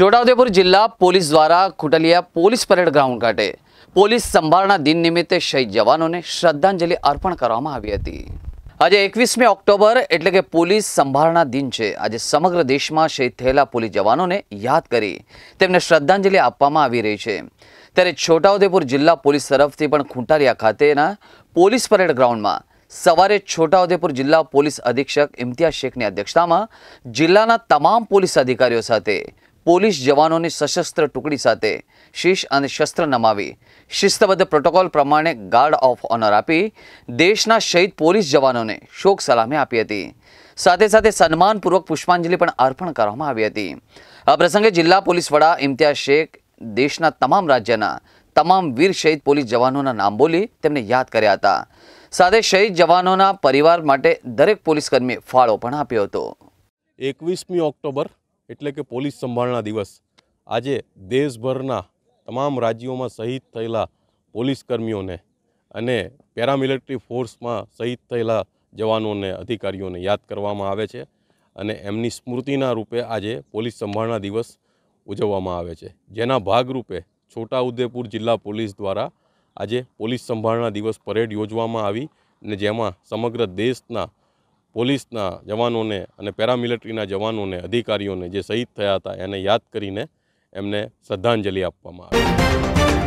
છોટાઉદેપુર જિલ્લા પોલીસ દ્વારા ખુટલિયા police parade ground ખાતે પોલીસ સંભાળના દિન નિમિત્તે શહીદ જવાનોને શ્રદ્ધાંજલિ અર્પણ કરવામાં આવી હતી આજે એકવીસમી ઓક્ટોબર એટલે કે પોલીસ સંભાળના દિન છે આજે સમગ્ર દેશમાં શહીદ થયેલા પોલીસ જવાનોને યાદ કરી તેમને શ્રદ્ધાંજલિ આપવામાં આવી રહી છે ત્યારે છોટાઉદેપુર જિલ્લા પોલીસ તરફથી પણ ખૂંટારિયા ખાતેના પોલીસ પરેડ ગ્રાઉન્ડમાં સવારે છોટાઉદેપુર જિલ્લા પોલીસ અધિક્ષક ઇમ્તિયાઝ શેખની અધ્યક્ષતામાં જિલ્લાના તમામ પોલીસ અધિકારીઓ સાથે પોલીસ જવાનોની સશસ્ત્ર ટુકડી સાથે શીશ અને શસ્ત્ર નમાવી શિસ્તબદ્ધ પ્રોટોકોલ પ્રમાણે ગાર્ડ ઓફ ઓનર આપી દેશના શહીદ પોલીસ જવાનોને શોક સલામી આપી હતી સાથે સાથે સન્માનપૂર્વક પુષ્પાંજલિ પણ અર્પણ કરવામાં આવી હતી આ પ્રસંગે જિલ્લા પોલીસ વડા ઇમ્તિયાઝ શેખ દેશના તમામ રાજ્યના તમામ વીર શહીદ પોલીસ જવાનોના નામ બોલી તેમને યાદ કર્યા હતા સાથે શહીદ જવાનોના પરિવાર માટે દરેક પોલીસકર્મીએ ફાળો પણ આપ્યો હતો એકવીસમી ઓક્ટોબર એટલે કે પોલીસ સંભાળના દિવસ આજે દેશભરના તમામ રાજ્યોમાં શહીદ થયેલા પોલીસ કર્મીઓને અને પેરામિલિટરી ફોર્સમાં શહીદ થયેલા જવાનોને અધિકારીઓને યાદ કરવામાં આવે છે અને એમની સ્મૃતિના રૂપે આજે પોલીસ સંભાળના દિવસ ઉજવવામાં આવે છે જેના ભાગરૂપે છોટાઉદેપુર જિલ્લા પોલીસ દ્વારા આજે પોલીસ સંભાળના દિવસ પરેડ યોજવામાં આવી અને જેમાં સમગ્ર દેશના પોલીસના જવાનોને અને પેરામિલિટરીના જવાનોને અધિકારીઓને જે શહીદ થયા હતા એને યાદ કરીને એમને શ્રદ્ધાંજલિ આપવામાં આવી